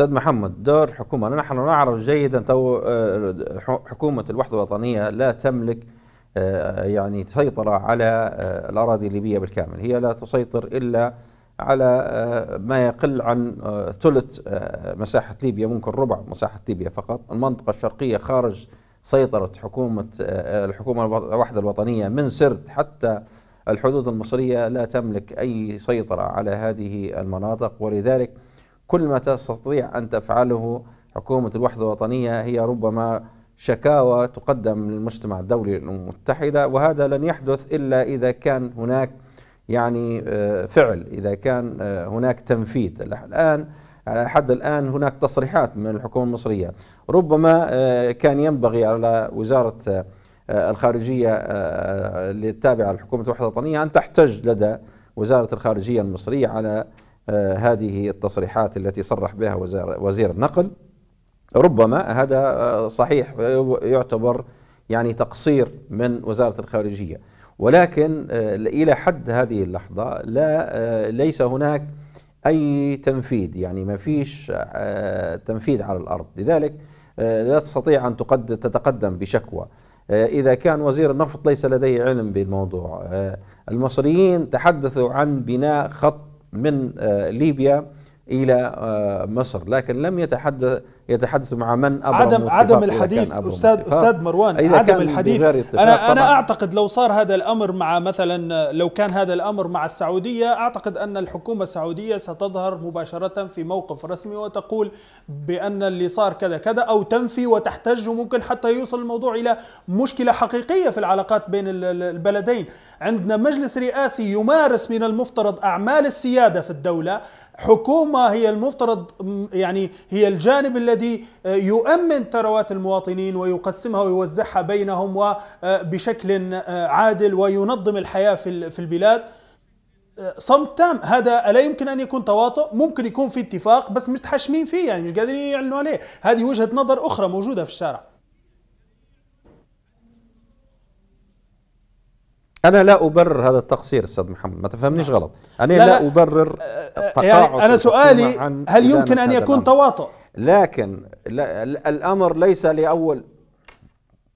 استاذ محمد دور الحكومه نحن نعرف جيدا تو آه، حكومه الوحده الوطنيه لا تملك آه، يعني سيطره على آه، الاراضي الليبيه بالكامل هي لا تسيطر الا على ما يقل عن ثلث مساحه ليبيا ممكن ربع مساحه ليبيا فقط المنطقه الشرقيه خارج سيطره حكومه الحكومه الوحده الوطنيه من سرت حتى الحدود المصريه لا تملك اي سيطره على هذه المناطق ولذلك كل ما تستطيع أن تفعله حكومة الوحدة الوطنية هي ربما شكاوى تقدم للمجتمع الدولي للأمم المتحدة وهذا لن يحدث إلا إذا كان هناك يعني آه، فعل إذا كان آه، هناك تنفيذ الآن على حد الآن هناك تصريحات من الحكومة المصرية ربما آه، كان ينبغي على وزارة الخارجية التابعة لحكومة الوحدة الوطنية أن تحتج لدى وزارة الخارجية المصرية على آه، هذه التصريحات التي صرح بها وزير النقل ربما هذا آه، صحيح يعتبر يعني تقصير من وزاره الخارجيه ولكن آه، الى حد هذه اللحظه لا ليس هناك اي تنفيذ يعني ما فيش تنفيذ على الارض لذلك لا تستطيع ان تتقدم بشكوى اذا كان وزير النفط ليس لديه علم بالموضوع المصريين تحدثوا عن بناء خط من آه، ليبيا إلى آه، مصر لكن لم يتحدث يتحدث مع من أبرم عدم عدم الحديث استاذ اتفاق. استاذ مروان عدم الحديث انا انا اعتقد لو صار هذا الامر مع مثلا لو كان هذا الامر مع السعوديه اعتقد ان الحكومه السعوديه ستظهر مباشره في موقف رسمي وتقول بان اللي صار كذا كذا او تنفي وتحتج وممكن حتى يوصل الموضوع الى مشكله حقيقيه في العلاقات بين البلدين عندنا مجلس رئاسي يمارس من المفترض اعمال السياده في الدوله حكومه هي المفترض يعني هي الجانب الذي الذي آه، يؤمن ثروات المواطنين ويقسمها ويوزعها بينهم وبشكل آه، آه، عادل وينظم الحياة في البلاد صمت تام هذا الا يمكن ان يكون تواطؤ ممكن يكون في اتفاق بس مش متحشمين فيه يعني مش قادرين يعلنوا عليه هذه وجهه نظر اخرى موجوده في الشارع انا لا ابرر هذا التقصير استاذ محمد ما تفهمنيش غلط انا لا, لا, لا, ابرر التقاعس يعني انا سؤالي هل يمكن ان يكون تواطؤ لكن الأمر ليس لأول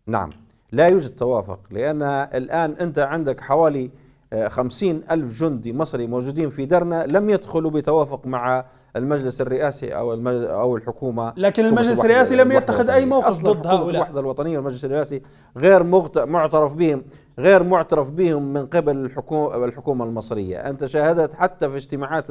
نعم لا يوجد توافق لأن الآن أنت عندك حوالي آه، خمسين ألف جندي مصري موجودين في درنا لم يدخلوا بتوافق مع المجلس الرئاسي أو أو الحكومة لكن المجلس الرئاسي لم يتخذ أي موقف ضد هؤلاء الوحدة الوطنية والمجلس الرئاسي غير معترف بهم غير معترف بهم من قبل الحكومة المصرية أنت شاهدت حتى في اجتماعات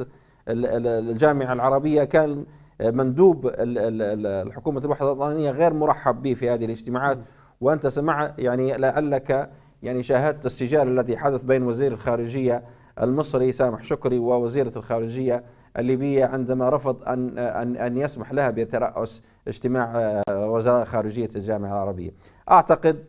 الجامعة العربية كان مندوب الحكومة الوحدة الوطنية غير مرحب به في هذه الاجتماعات وأنت سمع يعني لعلك يعني شاهدت السجال الذي حدث بين وزير الخارجية المصري سامح شكري ووزيرة الخارجية الليبية عندما رفض أن أن أن يسمح لها بترأس اجتماع آه، وزارة خارجية الجامعة العربية. أعتقد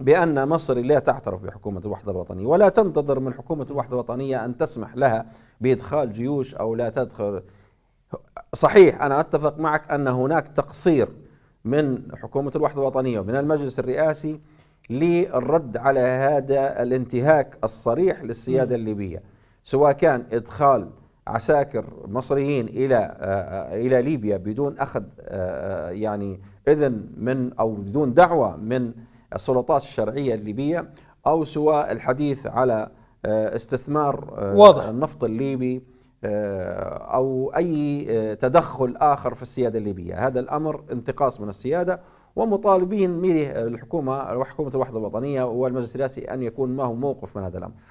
بأن مصر لا تعترف بحكومة الوحدة الوطنية ولا تنتظر من حكومة الوحدة الوطنية أن تسمح لها بإدخال جيوش أو لا تدخل صحيح انا اتفق معك ان هناك تقصير من حكومه الوحده الوطنيه ومن المجلس الرئاسي للرد على هذا الانتهاك الصريح للسياده الليبيه سواء كان ادخال عساكر مصريين الى آه، الى ليبيا بدون اخذ آه، آه، يعني اذن من او بدون دعوه من السلطات الشرعيه الليبيه او سواء الحديث على استثمار واضح. النفط الليبي آه، أو أي آه، تدخل آخر في السيادة الليبية هذا الأمر انتقاص من السيادة ومطالبين من آه، الحكومة وحكومة الوحدة الوطنية والمجلس الرئاسي أن يكون ما هو موقف من هذا الأمر